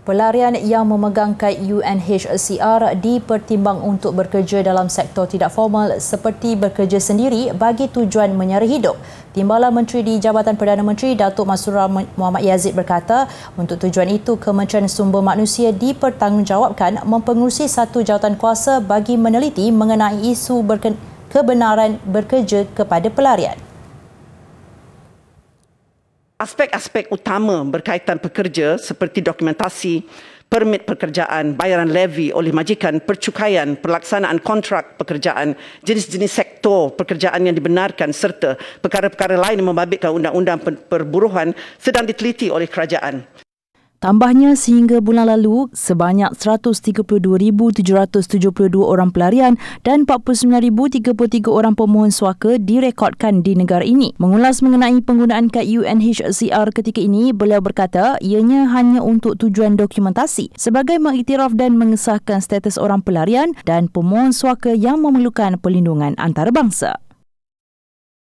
Pelarian yang memegang kait UNHCR dipertimbang untuk bekerja dalam sektor tidak formal seperti bekerja sendiri bagi tujuan menyara hidup. Timbalan Menteri di Jabatan Perdana Menteri Datuk Masura Muhammad Yazid berkata, untuk tujuan itu Kementerian Sumber Manusia dipertanggungjawabkan mempengurusi satu jawatan kuasa bagi meneliti mengenai isu kebenaran bekerja kepada pelarian aspek-aspek utama berkaitan pekerja seperti dokumentasi, permit pekerjaan, bayaran levy oleh majikan, percukaian, pelaksanaan kontrak pekerjaan, jenis-jenis sektor pekerjaan yang dibenarkan serta perkara-perkara lain yang membabitkan undang-undang perburuhan sedang diteliti oleh kerajaan. Tambahnya sehingga bulan lalu, sebanyak 132,772 orang pelarian dan 49,033 orang pemohon suaka direkodkan di negara ini. Mengulas mengenai penggunaan kad UNHCR ketika ini, beliau berkata ianya hanya untuk tujuan dokumentasi sebagai mengiktiraf dan mengesahkan status orang pelarian dan pemohon suaka yang memerlukan perlindungan antarabangsa.